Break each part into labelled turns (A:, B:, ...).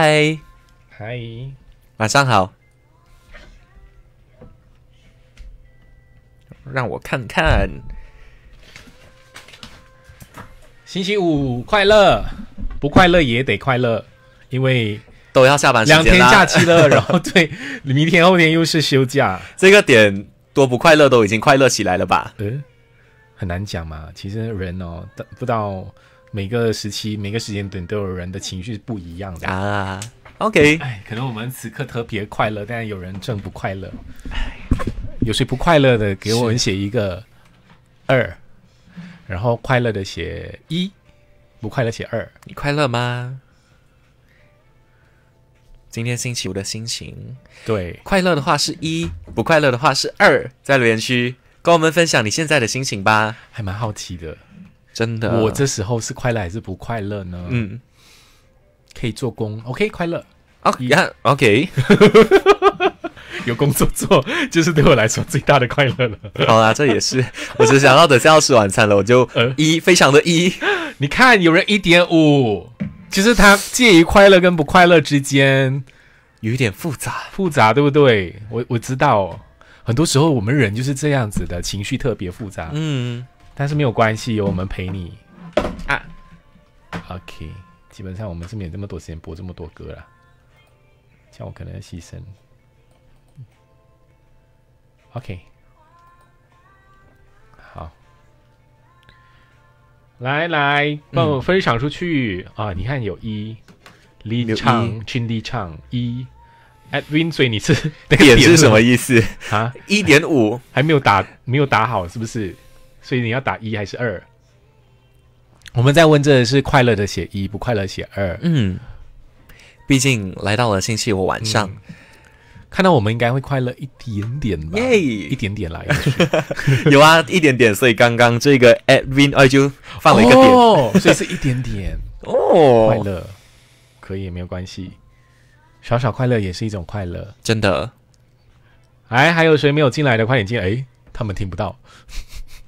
A: 嗨，嗨，
B: 晚上好。让我看看，星
C: 期五快乐，不快乐也得快乐，因为都要下班两天假期了，然后对，明天后天又是休假，这个点多不快乐
B: 都已经快乐起来了吧？
C: 嗯，很难讲嘛，其实人哦，不知道。每个时期、每个时间段都有人的情绪是不一样的
B: 啊。OK，
C: 哎，可能我们此刻特别快乐，但有人正不快乐。有谁不快乐的，给我们写一个二；然后快乐的写一，不快乐写二。
B: 你快乐吗？今天星期五的心情，对，快乐的话是一，不快乐的话是二，在留言区跟我们分享你现在的心情吧。还蛮好奇的。真的，我这
C: 时候是快乐还是不快乐呢？嗯，可以做工，OK，快乐
B: 一 k o k
C: 有工作做就是对我来说最大的快乐了。好啦，这也
B: 是我只想到等下要吃晚餐了，我就一非常的一，你
C: 看有人一点五，其实他介于快乐跟不快乐之间，有一点复杂，复杂对不对？我我知道，很多时候我们人就是这样子的情绪特别复杂，嗯。但是没有关系，有我们陪你啊。OK，基本上我们是没有这么多时间播这么多歌了，样我可能要牺牲。OK，好，来来，帮我分享出去啊！你看有一，李唱 c h 唱一 e d w i n 所以你是 点是什么意思啊？一点五还没有打，没有打好，是不是？所以你要打一还是二？我们在问，这是快乐的写一，不快乐写二。嗯，毕竟来到了星期
B: 五晚上看到我们应该会快乐一点点吧，一点点来。有啊，一点点。所以刚刚这个 a d win i 就放了一个点，所以是一
C: 点点 哦，快
B: 乐可以没有关系，小小
C: 快乐也是一种快乐，真的。哎，还有谁没有进来的？快点进！哎，
B: 他们听不到。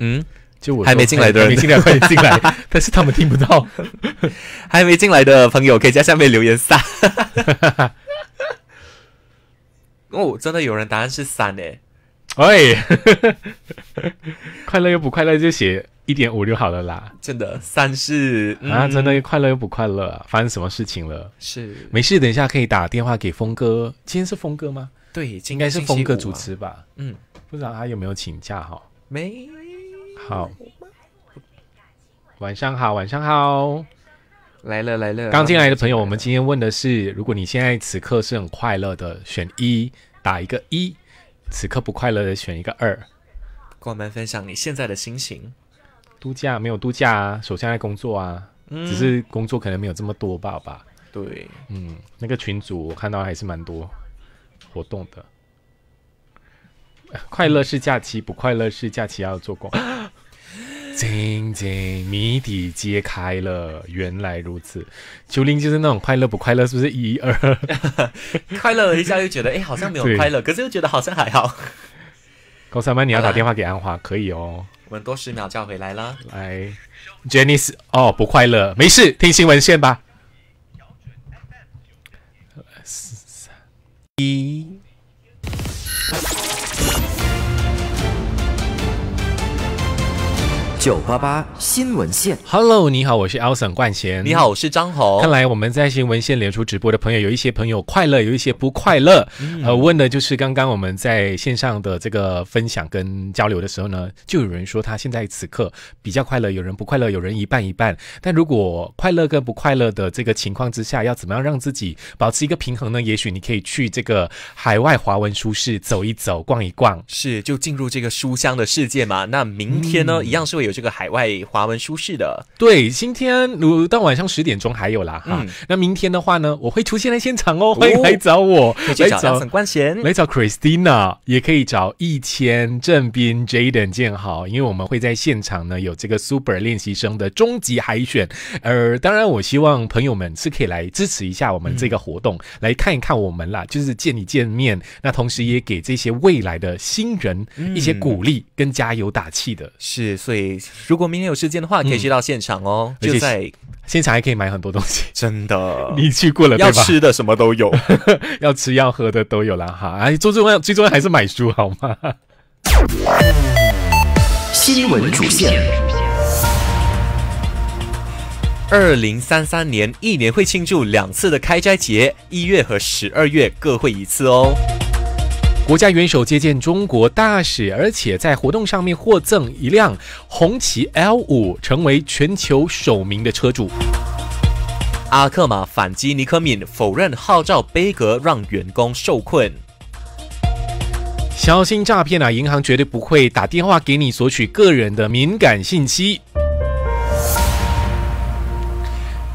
B: 嗯，就我还没进来的人，尽量快点进来。
C: 但是他们听不
B: 到。还没进来的朋友可以在下面留言三。哦，真的有人答案是三诶！哎，
C: 快乐又不快乐就写一点五六好了啦。真的，三是啊，真的快乐又不快乐，发生什么事情了？是，没事，等一下可以打电话给峰哥。今天是峰哥吗？对，应该是峰哥主持吧。嗯，不知道他有没有请假哈？没。好，晚上好，晚上好，来了来了。刚进来的朋友，我们今天问的是：如果你现在此刻是很快乐的，选一，打一个一；此刻不快乐的，选一个二。跟我们分享你现在的心情。度假没有度假啊，首先在工作啊，只是工作可能没有这么多吧，好吧？对，嗯，那个群主我看到还是蛮多活动的。快乐是假期，不快乐是假期要做功。静静，谜底揭开了，原来如此。九零就是那种快乐不快乐，是不是？一二，
B: 快乐一下又觉得哎，好像没有快乐，可是又觉得好像还好。
C: 高三班你要打电话给安华，可以哦。
B: 我们多十秒要回来了，来
C: ，Jennice，哦，不快乐，没事，听新闻线吧。一。九八八新闻线，Hello，你好，我是 Alson 冠贤，你好，我是
B: 张红。看来我
C: 们在新闻线连出直播的朋友，有一些朋友快乐，有一些不快乐。呃，问的就是刚刚我们在线上的这个分享跟交流的时候呢，就有人说他现在此刻比较快乐，有人不快乐，有人一半一半。但如果快乐跟不快乐的这个情况之下，要怎么样让自己保持一个平衡呢？也许你
B: 可以去这个海外华文书市走一走、逛一逛，是就进入这个书香的世界嘛？那明天呢，一样是会有。这个海外华文书市的对，今天
C: 如到晚上十点钟还有啦哈。那明天的话呢，我会出现在现场哦，欢迎来找我，来找沈冠贤，来找 Christina，也可以找一千郑斌 Jaden 建豪，因为我们会在现场呢有这个 Super 练习生的终极海选。呃，当然我希望朋友们是可以来支持一下我们这个活动，来看一看我们啦，就是见一见面。那同时也给这些未来的新人一些鼓励
B: 跟加油打气的。是，所以。如果明天有时间的话，可以去到现场哦，就在现场还可以买很多东西，真的。你去过了，要吃的什么都有，
C: 要吃要喝的都有了哈。哎，最重要最重要还是买书好吗？
B: 新闻主线。二零三三年一年会庆祝两次的开斋节，一月和十二月各会一次哦。国家元首接见中国大使，而且在
C: 活动上面获赠一辆红旗 L 五，成为全球首名的车
B: 主。阿克玛反击尼克敏，否认号召杯格让员工受困。小心诈骗啊！银行绝对不会
C: 打电话给你索取个人的敏感信息。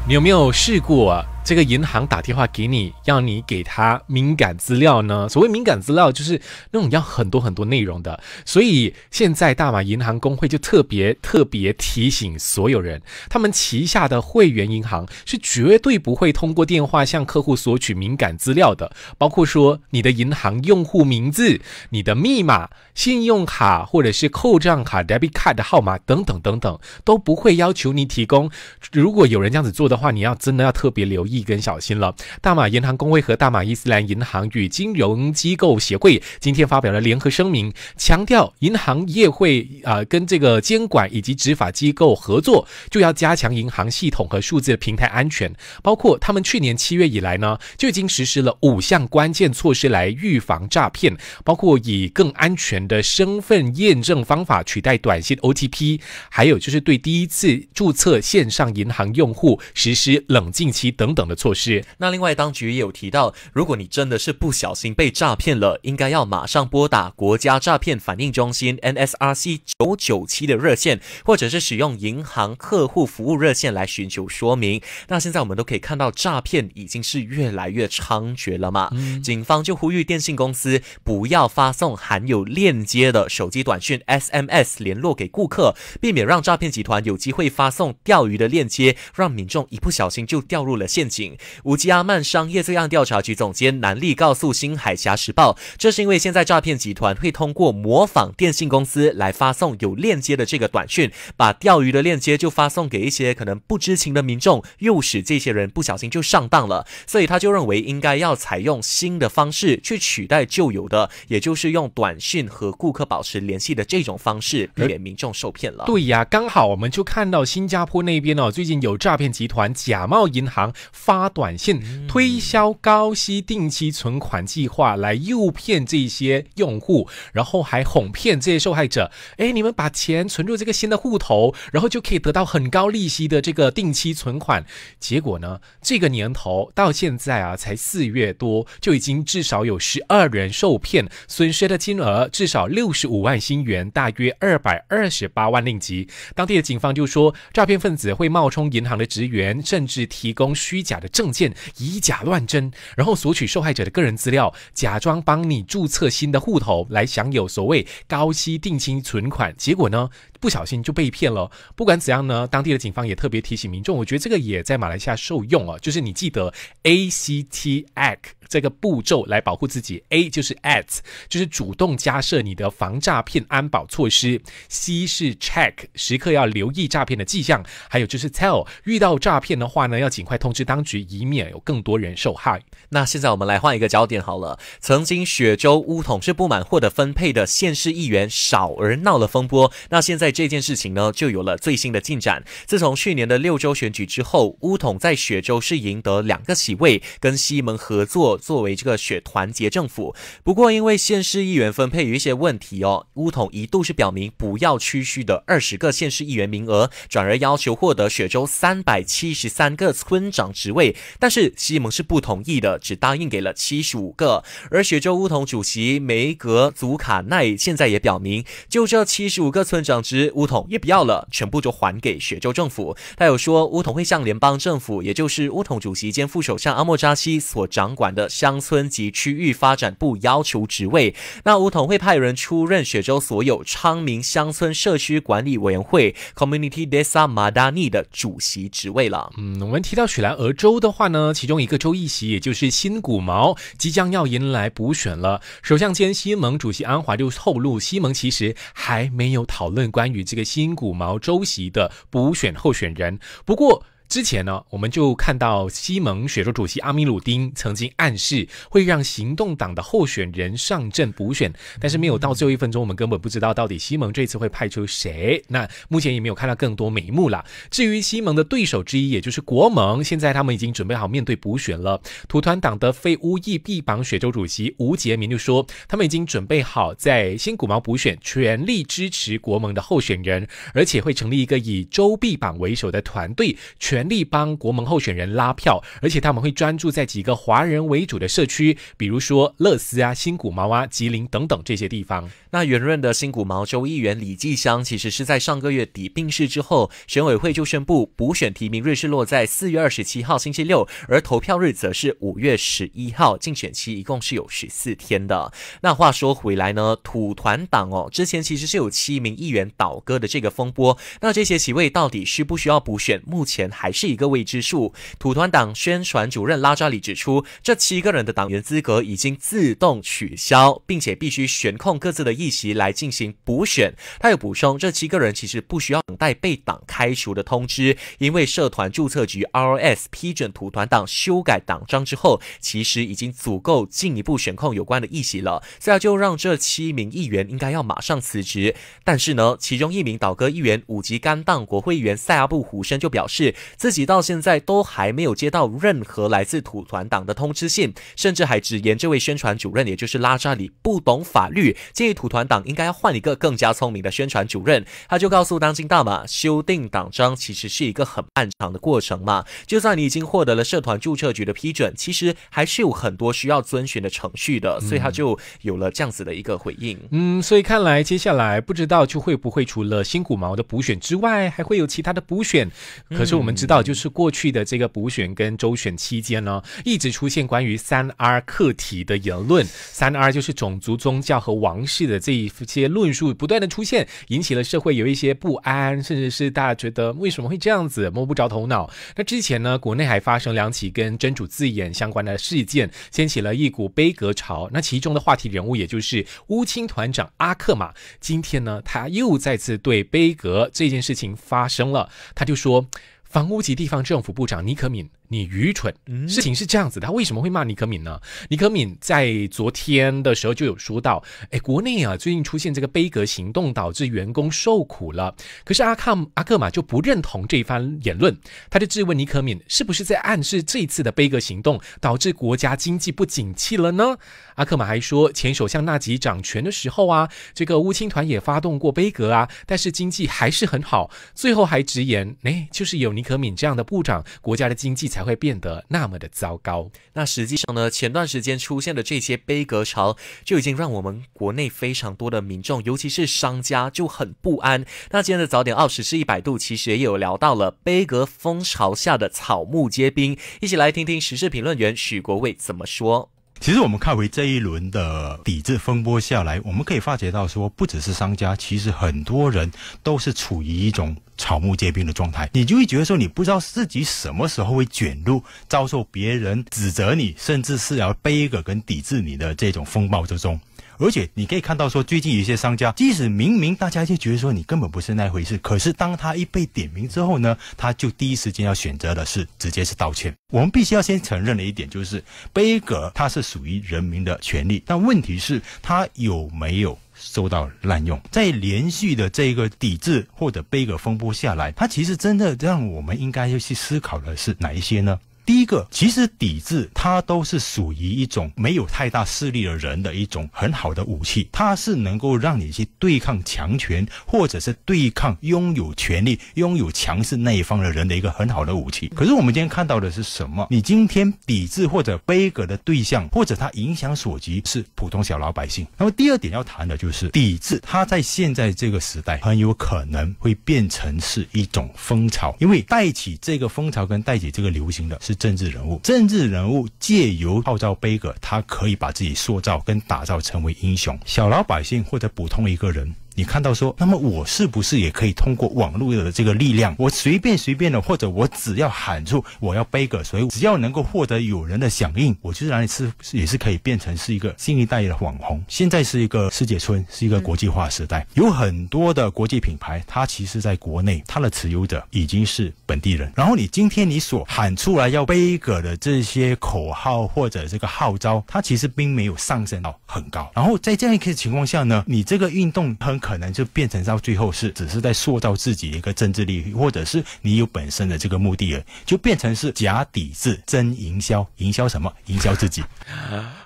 C: 你有没有试过？这个银行打电话给你，要你给他敏感资料呢？所谓敏感资料，就是那种要很多很多内容的。所以现在大马银行工会就特别特别提醒所有人，他们旗下的会员银行是绝对不会通过电话向客户索取敏感资料的，包括说你的银行用户名字、你的密码、信用卡或者是扣账卡 （debit card） 的号码等等等等，都不会要求你提供。如果有人这样子做的话，你要真的要特别留意。一根小心了。大马银行工会和大马伊斯兰银行与金融机构协会今天发表了联合声明，强调银行业会啊跟这个监管以及执法机构合作，就要加强银行系统和数字平台安全。包括他们去年七月以来呢，就已经实施了五项关键措施来预防诈骗，包括以更安全的身份验证方法取代短信 OTP，还有就是对第一次注册线上银行
B: 用户实施冷静期等等。的措施。那另外，当局也有提到，如果你真的是不小心被诈骗了，应该要马上拨打国家诈骗反应中心 NSRC 九九七的热线，或者是使用银行客户服务热线来寻求说明。那现在我们都可以看到，诈骗已经是越来越猖獗了嘛？警方就呼吁电信公司不要发送含有链接的手机短讯 SMS 联络给顾客，避免让诈骗集团有机会发送钓鱼的链接，让民众一不小心就掉入了陷阱。警，乌吉阿曼商业罪案调查局总监南利告诉《新海峡时报》，这是因为现在诈骗集团会通过模仿电信公司来发送有链接的这个短讯，把钓鱼的链接就发送给一些可能不知情的民众，诱使这些人不小心就上当了。所以他就认为应该要采用新的方式去取代旧有的，也就是用短讯和顾客保持联系的这种方式，避免民众受骗了。对
C: 呀，刚好我们就看到新加坡那边哦，最近有诈骗集团假冒银行。发短信推销高息定期存款计划来诱骗这些用户，然后还哄骗这些受害者。哎，你们把钱存入这个新的户头，然后就可以得到很高利息的这个定期存款。结果呢，这个年头到现在啊，才四月多，就已经至少有十二人受骗，损失的金额至少六十五万新元，大约二百二十八万令吉。当地的警方就说，诈骗分子会冒充银行的职员，甚至提供虚。假的证件以假乱真，然后索取受害者的个人资料，假装帮你注册新的户头来享有所谓高息定期存款，结果呢？不小心就被骗了。不管怎样呢，当地的警方也特别提醒民众，我觉得这个也在马来西亚受用啊。就是你记得 A C T Act 这个步骤来保护自己。A 就是 a t 就是主动加设你的防诈骗安保措施。C 是 Check，时刻要留意诈骗的迹象。还有就是 Tell，遇
B: 到诈骗的话呢，要尽快通知当局，以免有更多人受害。那现在我们来换一个焦点好了。曾经雪州乌统是不满获得分配的县市议员少而闹了风波，那现在。这件事情呢，就有了最新的进展。自从去年的六州选举之后，乌统在雪州是赢得两个席位，跟西蒙合作作为这个雪团结政府。不过因为县市议员分配有一些问题哦，乌统一度是表明不要区区的二十个县市议员名额，转而要求获得雪州三百七十三个村长职位。但是西蒙是不同意的，只答应给了七十五个。而雪州乌统主席梅格祖卡奈现在也表明，就这七十五个村长职。乌统也不要了，全部就还给雪州政府。他有说，乌统会向联邦政府，也就是乌统主席兼副首相阿莫扎西所掌管的乡村及区域发展部要求职位。那乌统会派人出任雪州所有昌明乡村社区管理委员会 （Community Desa Madani） 的主席职位了。嗯，我们提到雪兰莪州的话呢，其中一个州议席，也就是新古毛，即将
C: 要迎来补选了。首相兼西盟主席安华就透露，西盟其实还没有讨论关。参与这个新股毛周席的补选候选人，不过。之前呢，我们就看到西蒙雪州主席阿米鲁丁曾经暗示会让行动党的候选人上阵补选，但是没有到最后一分钟，我们根本不知道到底西蒙这次会派出谁。那目前也没有看到更多眉目了。至于西蒙的对手之一，也就是国盟，现在他们已经准备好面对补选了。土团党的非乌裔秘榜雪州主席吴杰明就说，他们已经准备好在新古毛补选全力支持国盟的候选人，而且会成立一个以州秘榜为首的团队全。全力帮国盟候选人拉票，而且他们会专注在几个华人为主的社区，比
B: 如说乐斯啊、新古毛啊、吉林等等这些地方。那圆润的新古毛州议员李继香，其实是在上个月底病逝之后，选委会就宣布补选提名日士是落在四月二十七号星期六，而投票日则是五月十一号，竞选期一共是有十四天的。那话说回来呢，土团党哦，之前其实是有七名议员倒戈的这个风波，那这些席位到底需不需要补选，目前还。还是一个未知数。土团党宣传主任拉扎里指出，这七个人的党员资格已经自动取消，并且必须悬空各自的议席来进行补选。他有补充，这七个人其实不需要等待被党开除的通知，因为社团注册局 ROS 批准土团党修改党章之后，其实已经足够进一步悬空有关的议席了。所以就让这七名议员应该要马上辞职，但是呢，其中一名倒戈议员、五级甘当国会议员塞阿布胡生就表示。自己到现在都还没有接到任何来自土团党的通知信，甚至还直言这位宣传主任，也就是拉扎里不懂法律，建议土团党应该要换一个更加聪明的宣传主任。他就告诉当今大马，修订党章其实是一个很漫长的过程嘛，就算你已经获得了社团注册局的批准，其实还是有很多需要遵循的程序的，所以他就有了这样子的一个回应。
C: 嗯，所以看来接下来不知道就会不会除了新古毛的补选之外，还会有其他的补选，可是我们知。到就是过去的这个补选跟周选期间呢，一直出现关于三 R 课题的言论，三 R 就是种族、宗教和王室的这一些论述不断的出现，引起了社会有一些不安，甚至是大家觉得为什么会这样子，摸不着头脑。那之前呢，国内还发生两起跟真主字眼相关的事件，掀起了一股悲格潮。那其中的话题人物也就是乌青团长阿克玛。今天呢，他又再次对悲格这件事情发生了，他就说。房屋及地方政府部长尼克敏。你愚蠢，事情是这样子，他为什么会骂尼克敏呢？尼克敏在昨天的时候就有说到，哎，国内啊最近出现这个悲歌行动，导致员工受苦了。可是阿康阿克玛就不认同这番言论，他就质问尼克敏，是不是在暗示这次的悲歌行动导致国家经济不景气了呢？阿克玛还说，前首相纳吉掌权的时候啊，这个乌青团也发动过悲歌啊，但是经济还是很好。最后还直言，哎，就是有尼克敏这样的部长，国
B: 家的经济才。才会变得那么的糟糕。那实际上呢，前段时间出现的这些悲歌潮，就已经让我们国内非常多的民众，尤其是商家，就很不安。那今天的早点二十是一百度，其实也有聊到了悲歌风潮下的草木皆兵，一起来听听时事评论员许国卫怎么说。
A: 其实我们看回这一轮的抵制风波下来，我们可以发觉到说，不只是商家，其实很多人都是处于一种。草木皆兵的状态，你就会觉得说，你不知道自己什么时候会卷入遭受别人指责你，甚至是要背一个跟抵制你的这种风暴之中。而且，你可以看到说，最近一些商家，即使明明大家就觉得说你根本不是那回事，可是当他一被点名之后呢，他就第一时间要选择的是直接是道歉。我们必须要先承认的一点就是，背锅它是属于人民的权利，但问题是，他有没有？受到滥用，在连续的这个抵制或者背个风波下来，它其实真的让我们应该要去思考的是哪一些呢？第一个，其实抵制它都是属于一种没有太大势力的人的一种很好的武器，它是能够让你去对抗强权，或者是对抗拥有权力、拥有强势那一方的人的一个很好的武器。可是我们今天看到的是什么？你今天抵制或者背格的对象，或者它影响所及是普通小老百姓。那么第二点要谈的就是，抵制它在现在这个时代很有可能会变成是一种风潮，因为带起这个风潮跟带起这个流行的是。政治人物，政治人物借由号召杯葛，他可以把自己塑造跟打造成为英雄。小老百姓或者普通一个人。你看到说，那么我是不是也可以通过网络的这个力量，我随便随便的，或者我只要喊出我要背个，所以只要能够获得有人的响应，我就是哪里是也是可以变成是一个新一代的网红。现在是一个世界村，是一个国际化时代，有很多的国际品牌，它其实在国内它的持有者已经是本地人。然后你今天你所喊出来要背个的这些口号或者这个号召，它其实并没有上升到很高。然后在这样一个情况下呢，你这个运动很。可能就变成到最后是只是在塑造自己的一个政治利益，或者是你有本身的这个目的而就变成是假抵制、真营销，营销什么？营销自己。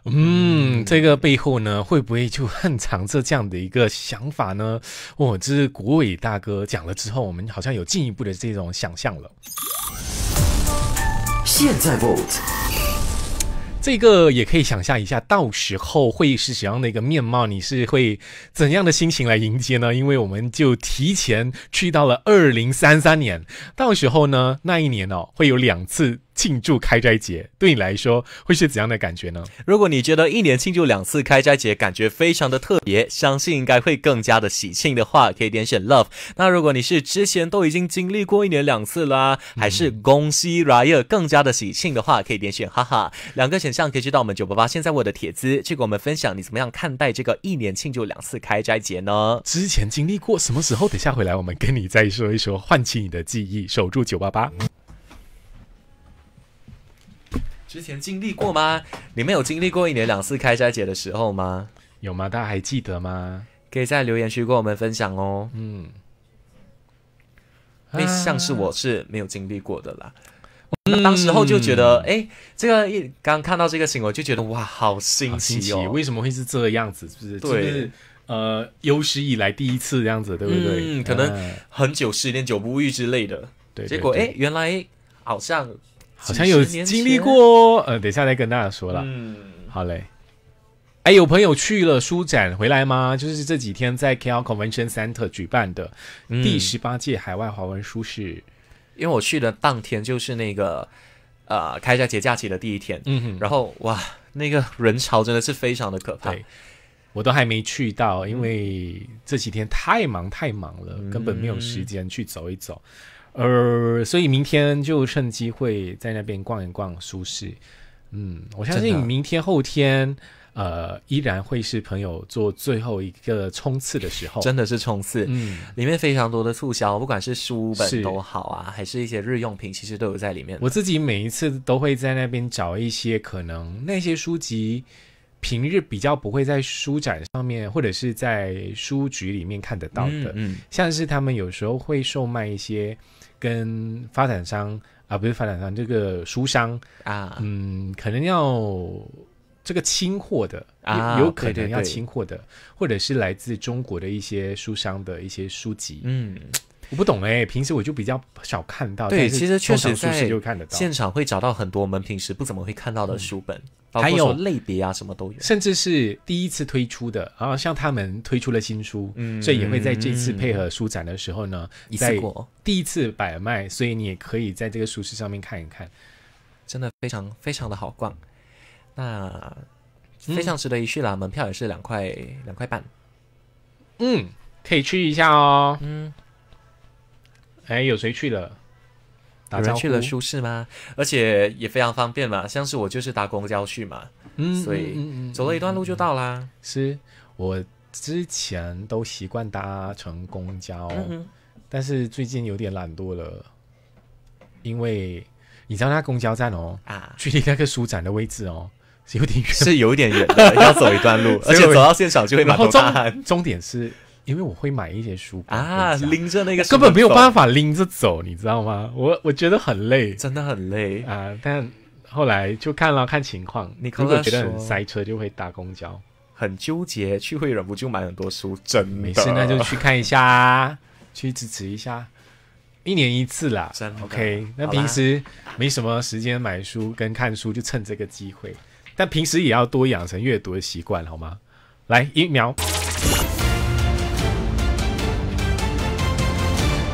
C: 嗯，这个背后呢，会不会就暗藏着这样的一个想法呢？我知国伟大哥讲了之后，我们好像有进一步的这种想象了。现在 vote。这个也可以想象一下，到时候会是什样的一个面貌？你是会怎样的心情来迎接呢？因为我们就提前去到了二零三三年，到时候呢，那一年哦，会有两次。庆祝开斋节对你来说会是怎样的感觉呢？
B: 如果你觉得一年庆祝两次开斋节感觉非常的特别，相信应该会更加的喜庆的话，可以点选 love。那如果你是之前都已经经历过一年两次啦，还是恭喜 riyer 更加的喜庆的话，可以点选哈哈。两个选项可以去到我们九八八。现在我的帖子去给我们分享你怎么样看待这个一年庆祝两次开斋节呢？之前经历过
C: 什么时候？等下回来我们跟你再说一说，唤起你的记忆，守住九八八。
B: 之前经历过吗？你们有经历过一年两次开斋节的时候吗？有吗？大家还记得吗？可以在留言区跟我们分享哦。嗯，那像是我是没有经历过的啦。我们当时候就觉得，哎，这个一刚看到这个新闻就觉得，哇，好新
C: 奇哦！为什么会是这个样子？是不是？对，呃，有史以来第一次这样子，对不对？嗯，可能
B: 很久十年久不遇之类的。对。结果，哎，原来好像。好像有经历
C: 过，呃，等下再跟大家说了。嗯，好嘞。哎，有朋友去了书展回来吗？就是这几天在 k l Convention c e n t e r 举
B: 办的第十八届海外华文书市。因为我去的当天就是那个呃，开斋节假期的第一天。嗯哼。然后哇，那个人潮真的是非常的可怕。我都还没去到，因为这几天太忙
C: 太忙了，根本没有时间去走一走。呃，所以明天就趁机会在那边逛一逛舒适。嗯，我相信明天后天，
B: 呃，依然会是朋友做最后一个冲刺的时候，真的是冲刺，嗯，里面非常多的促销，不管是书本都好啊，还是一些日用品，其实都有在里面。我自
C: 己每一次都会在那边找一些可能那些书籍平日比较不会在书展上面或者是在书局里面看得到的，嗯，像是他们有时候会售卖一些。跟发展商啊，不是发展商，这个书商啊，嗯，可能要这个清货的啊，有可能要清货的，或者是来自中国的一些书商的一些
B: 书籍，嗯。我不懂哎，平时我就比较少看到。对，其实确实，在现场会找到很多我们平时不怎么会看到的书本，还有类别啊什么都有，甚至是第一次推出
C: 的啊，像他们推出了新书，所以也会在这次配合书展的时候呢，一过第一次摆卖，所以你也可以在这个书市上面
B: 看一看，真的非常非常的好逛，那非常值得一去啦，门票也是两块两块半，嗯，可以去一下哦，嗯。哎，有谁去了？有人去了舒适吗？而且也非常方便嘛，像是我就是搭公交去嘛，嗯，所以
C: 走了一段路就到啦。是我之前都习惯搭乘公交，但是最近有点懒惰了，因为你知道那公交站哦啊，距离那个书展的位置哦有点远，是有点远，要走一段路，而且走到现场就会满头大汗。终点是。因为我会买一些书
B: 啊，拎着那个根本没有办法
C: 拎着走，你知道吗？我我觉得很累，真的很累啊。但后来就看了看情况，如果觉得很塞车，就会搭公交，
B: 很纠结。去会忍不住买很多书，真的。没事，那就去
C: 看一下，去支持一下。一年一次啦，真 o k 那平时没什么时间买书跟看书，就趁这个机会。但平时也要多养成阅读的习惯，好吗？来一秒。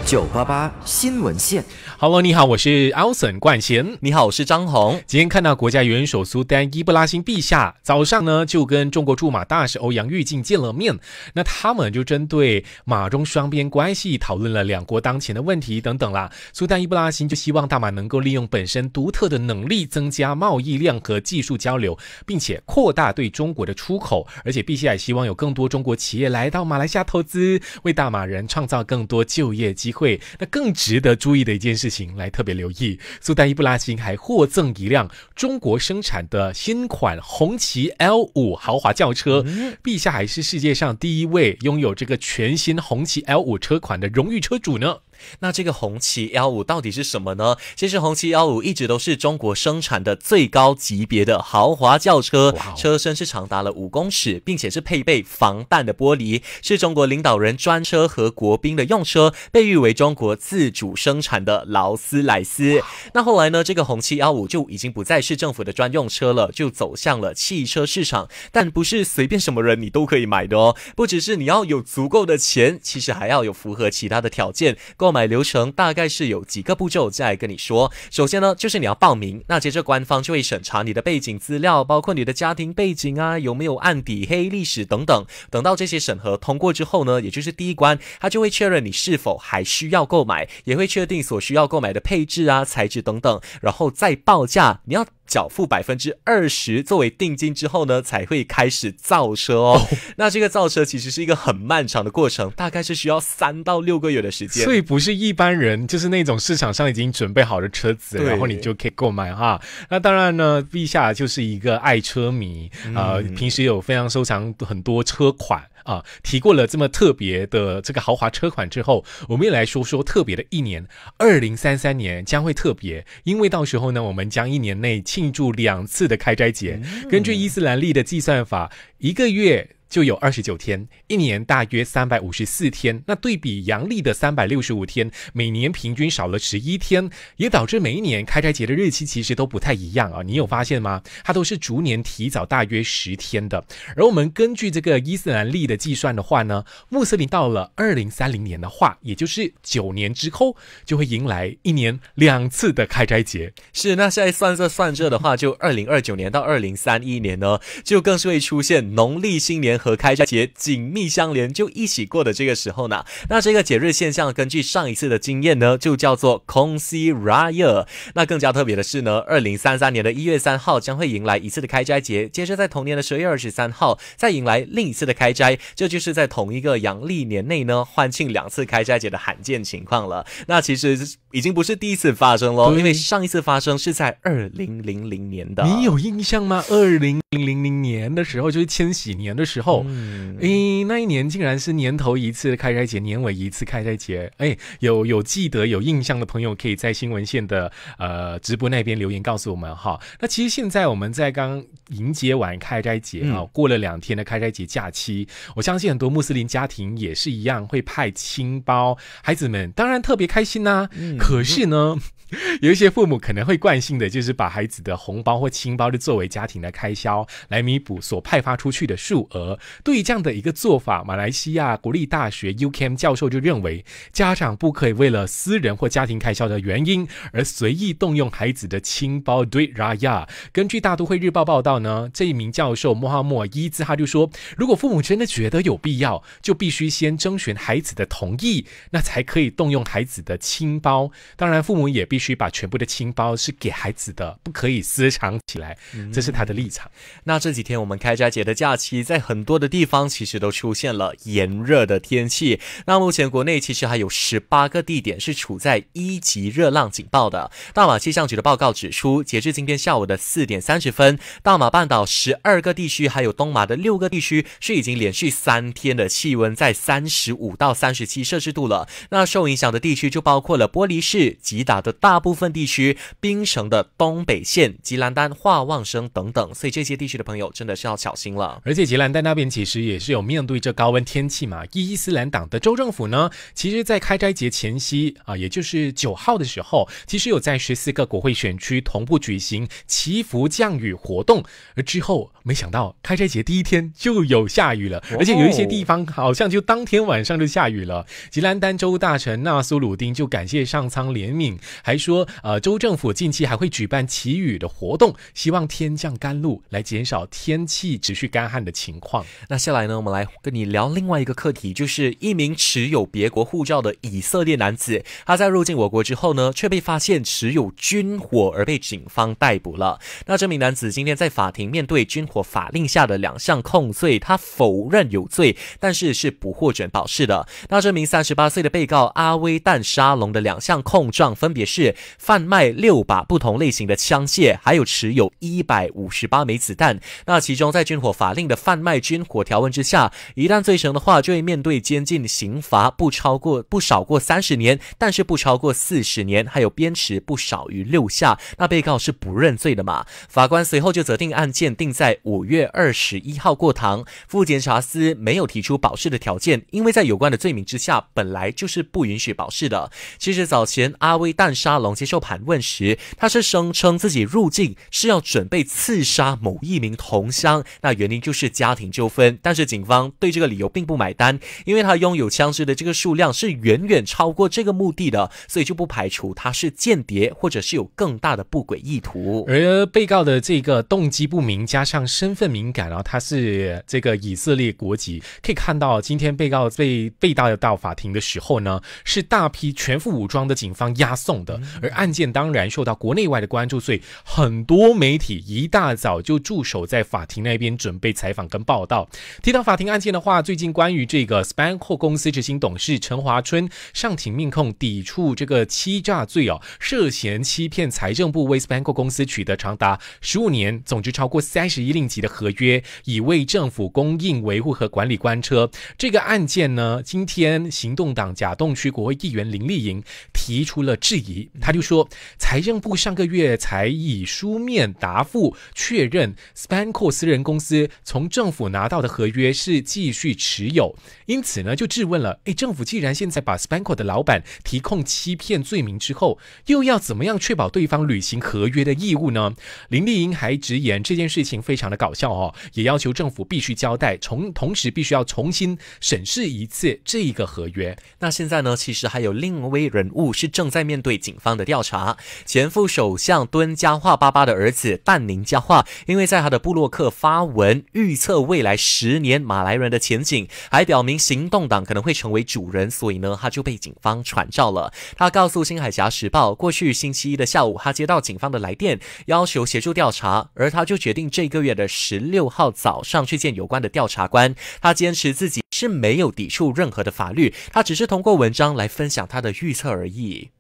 C: 九八八新闻线，Hello，你好，我是 Alson 冠贤，你好，我是张红。今天看到国家元首苏丹伊布拉欣陛下早上呢就跟中国驻马大使欧阳玉靖见了面，那他们就针对马中双边关系讨论了两国当前的问题等等啦。苏丹伊布拉欣就希望大马能够利用本身独特的能力，增加贸易量和技术交流，并且扩大对中国的出口，而且陛下还希望有更多中国企业来到马来西亚投资，为大马人创造更多就业机。会，那更值得注意的一件事情，来特别留意，苏丹伊布拉欣还获赠一辆中国生产的新款红旗 L 五豪华轿车，陛下还是世界上第一位拥有这个全新红旗 L
B: 五车款的荣誉车主呢。那这个红旗 L5 到底是什么呢？其实红旗 L5 一直都是中国生产的最高级别的豪华轿车，车身是长达了五公尺，并且是配备防弹的玻璃，是中国领导人专车和国宾的用车，被誉为中国自主生产的劳斯莱斯。那后来呢，这个红旗 L5 就已经不再是政府的专用车了，就走向了汽车市场，但不是随便什么人你都可以买的哦，不只是你要有足够的钱，其实还要有符合其他的条件。购买流程大概是有几个步骤，再跟你说。首先呢，就是你要报名，那接着官方就会审查你的背景资料，包括你的家庭背景啊，有没有案底、黑历史等等。等到这些审核通过之后呢，也就是第一关，他就会确认你是否还需要购买，也会确定所需要购买的配置啊、材质等等，然后再报价。你要。缴付百分之二十作为定金之后呢，才会开始造车哦。那这个造车其实是一个很漫长的过程，大概是需要三到六个月的时间。所以不
C: 是一般人，就是那种市场上已经准备好的车子，然后你就可以购买哈。那当然呢，陛下就是一个爱车迷啊，平时有非常收藏很多车款。啊，提过了这么特别的这个豪华车款之后，我们也来说说特别的一年，二零三三年将会特别，因为到时候呢，我们将一年内庆祝两次的开斋节。根据伊斯兰历的计算法，一个月。就有二十九天，一年大约三百五十四天。那对比阳历的三百六十五天，每年平均少了十一天，也导致每一年开斋节的日期其实都不太一样啊。你有发现吗？它都是逐年提早大约十天的。而我们根据这个伊斯兰历的计算的话呢，穆斯林到了二零三零
B: 年的话，也就是九年之后，就会迎来一年两次的开斋节。是，那现在算着算着的话，就二零二九年到二零三一年呢，就更是会出现农历新年。和开斋节紧密相连，就一起过的这个时候呢，那这个节日现象，根据上一次的经验呢，就叫做 k o n s i r a y a 那更加特别的是呢，二零三三年的一月三号将会迎来一次的开斋节，接着在同年的十月二十三号再迎来另一次的开斋，这就是在同一个阳历年内呢，欢庆两次开斋节的罕见情况了。那其实。已经不是第一次发生了，因为上一次发生是在二零零零年的，你
C: 有印象吗？二零零零年的时候就是千禧年的时候，嗯哎，那一年竟然是年头一次开斋节，年尾一次开斋节，哎，有有记得有印象的朋友，可以在新闻线的呃直播那边留言告诉我们哈。那其实现在我们在刚迎接完开斋节啊，过了两天的开斋节假期，我相信很多穆斯林家庭也是一样会派清包，孩子们当然特别开心呐。嗯可惜呢。有一些父母可能会惯性的，就是把孩子的红包或青包，就作为家庭的开销，来弥补所派发出去的数额。对于这样的一个做法，马来西亚国立大学 u k m 教授就认为，家长不可以为了私人或家庭开销的原因而随意动用孩子的青包。对，Raya。根据大都会日报报道呢，这一名教授穆哈莫伊兹哈就说，如果父母真的觉得有必要，就必须先征询孩子的同意，那才可以动用孩子的青包。当然，父母也必。必须把全部的清包是
B: 给孩子的，不可以私藏起来，这是他的立场。那这几天我们开斋节的假期，在很多的地方其实都出现了炎热的天气。那目前国内其实还有十八个地点是处在一级热浪警报的。大马气象局的报告指出，截至今天下午的四点三十分，大马半岛十二个地区，还有东马的六个地区是已经连续三天的气温在三十五到三十七摄氏度了。那受影响的地区就包括了玻璃市、吉达的。大部分地区，冰城的东北县、吉兰丹、化望生等等，所以这些地区的朋友真的是要小心
C: 了。而且吉兰丹那边其实也是有面对这高温天气嘛。伊斯兰党的州政府呢，其实在开斋节前夕啊，也就是九号的时候，其实有在十四个国会选区同步举行祈福降雨活动。而之后，没想到开斋节第一天就有下雨了，而且有一些地方好像就当天晚上就下雨了。吉兰丹州大臣纳苏鲁丁就感谢上苍怜悯，还。说呃，州政府近期还会举办祈雨的活动，希望天降甘露来减少天气持续干
B: 旱的情况。那下来呢，我们来跟你聊另外一个课题，就是一名持有别国护照的以色列男子，他在入境我国之后呢，却被发现持有军火而被警方逮捕了。那这名男子今天在法庭面对军火法令下的两项控罪，他否认有罪，但是是不获准保释的。那这名三十八岁的被告阿威旦沙龙的两项控状分别是。贩卖六把不同类型的枪械，还有持有一百五十八枚子弹。那其中，在军火法令的贩卖军火条文之下，一旦罪成的话，就会面对监禁刑罚，不超过不少过三十年，但是不超过四十年，还有鞭笞不少于六下。那被告是不认罪的嘛？法官随后就责令案件定在五月二十一号过堂。副检察司没有提出保释的条件，因为在有关的罪名之下，本来就是不允许保释的。其实早前阿威弹杀。龙接受盘问时，他是声称自己入境是要准备刺杀某一名同乡，那原因就是家庭纠纷。但是警方对这个理由并不买单，因为他拥有枪支的这个数量是远远超过这个目的的，所以就不排除他是间谍，或者是有更大的不轨意图。而被告的这个动机不明，加上身份敏感，然后他
C: 是这个以色列国籍，可以看到今天被告被被盗到法庭的时候呢，是大批全副武装的警方押送的。而案件当然受到国内外的关注，所以很多媒体一大早就驻守在法庭那边准备采访跟报道。提到法庭案件的话，最近关于这个 Spanco 公司执行董事陈华春上庭命控抵触这个欺诈罪哦，涉嫌欺骗财政部为 Spanco 公司取得长达十五年、总之超过三十一令吉的合约，以为政府供应维护和管理官车。这个案件呢，今天行动党甲洞区国会议员林立莹提出了质疑。他就说，财政部上个月才以书面答复确认，Spanco 私人公司从政府拿到的合约是继续持有，因此呢，就质问了，哎，政府既然现在把 Spanco 的老板提控欺骗罪名之后，又要怎么样确保对方履行合约的义务呢？林丽英还直言这件事情非常的搞笑哦，也要求政府
B: 必须交代，重同时必须要重新审视一次这一个合约。那现在呢，其实还有另一位人物是正在面对警。方的调查，前副首相敦加化爸爸的儿子淡宁加化，因为在他的部落克发文预测未来十年马来人的前景，还表明行动党可能会成为主人，所以呢，他就被警方传召了。他告诉《新海峡时报》，过去星期一的下午，他接到警方的来电，要求协助调查，而他就决定这个月的十六号早上去见有关的调查官。他坚持自己是没有抵触任何的法律，他只是通过文章来分享他的预测而已。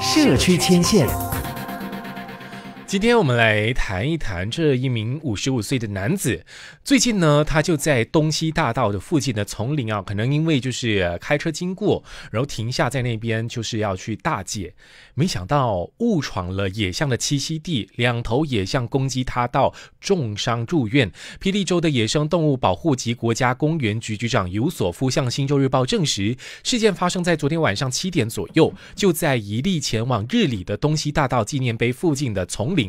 C: 社区牵线。今天我们来谈一谈这一名五十五岁的男子。最近呢，他就在东西大道的附近的丛林啊，可能因为就是开车经过，然后停下在那边就是要去大解，没想到误闯了野象的栖息地，两头野象攻击他到重伤住院。霹雳州的野生动物保护及国家公园局局长尤索夫向《星洲日报》证实，事件发生在昨天晚上七点左右，就在一例前往日里的东西大道纪念碑附近的丛林。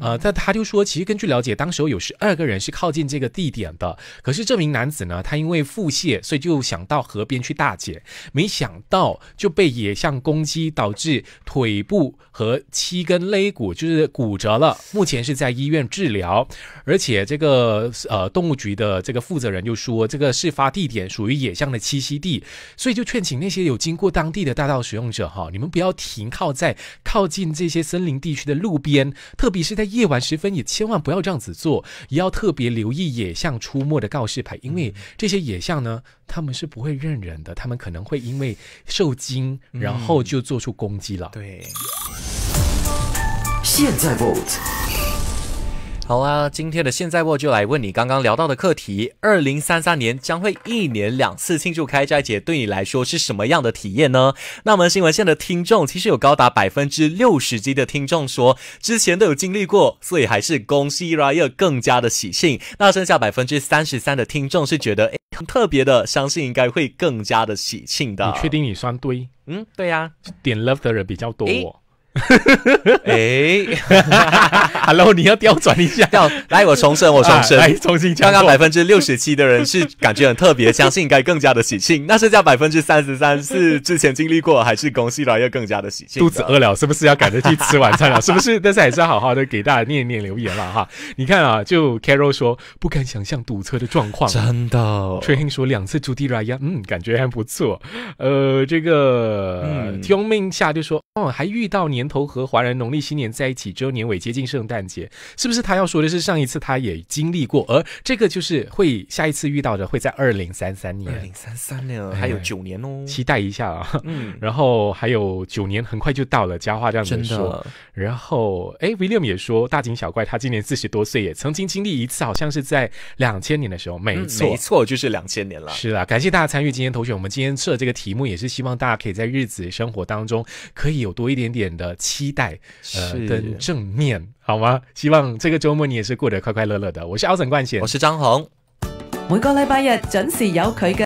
C: 呃，但他就说，其实根据了解，当时候有十二个人是靠近这个地点的。可是这名男子呢，他因为腹泻，所以就想到河边去大解，没想到就被野象攻击，导致腿部和七根肋骨就是骨折了。目前是在医院治疗。而且这个呃，动物局的这个负责人就说，这个事发地点属于野象的栖息地，所以就劝请那些有经过当地的大道使用者哈，你们不要停靠在靠近这些森林地区的路边。特别是在夜晚时分，也千万不要这样子做，也要特别留意野象出没的告示牌，因为这些野象呢，他们是不会认人的，他们可能会因为受惊，然后就做出攻击了。对。
A: 现在 vote。
B: 好啊，今天的现在我就来问你刚刚聊到的课题：二零三三年将会一年两次庆祝开斋节，对你来说是什么样的体验呢？那们新闻线的听众其实有高达百分之六十几的听众说之前都有经历过，所以还是恭喜 r 啦，a 更加的喜庆。那剩下百分之三十三的听众是觉得很特别的，相信应该会更加的喜庆的。你确定你算对？嗯，对呀，点 love 的人比较多。哎，Hello！你要调转一下，来，我重申，我重申，来重新讲。刚刚百分之六十七的人是感觉很特别，相信应该更加的喜庆。那剩下百分之三十三是之前经历过，还是恭喜了要更加的喜庆？肚子饿
C: 了是不是要赶着去吃晚餐了？是不是？但是还是要好好的给大家念一念留言了哈。你看啊，就 Carol 说不敢想象堵车的状况，真的。Trini 说两次朱迪拉呀，嗯，感觉还不错。呃，这个 t i o m i n 下就说哦，还遇到你。年头和华人农历新年在一起，只有年尾接近圣诞节，是不是？他要说的是上一次他也经历过，而这个就是会下一次遇到的，会在二零三三年。二零
B: 三三年，还有九
C: 年哦，期待一下啊。嗯，然后还有九年，很快就到了。佳话这样子说。然后，哎，William 也说大惊小怪，他今年四十多岁，也曾经经历一次，好像是在两千年的时候。没错，没错，
B: 就是两千年了。
C: 是啊，感谢大家参与今天投选。我们今天设这个题目，也是希望大家可以在日子生活当中可以有多一点点的。期待，呃，跟正面，好吗？希望这个周末你也是过得快快乐乐的。我是澳森冠贤，我是张红。
A: 每个礼拜日准时有佢嘅。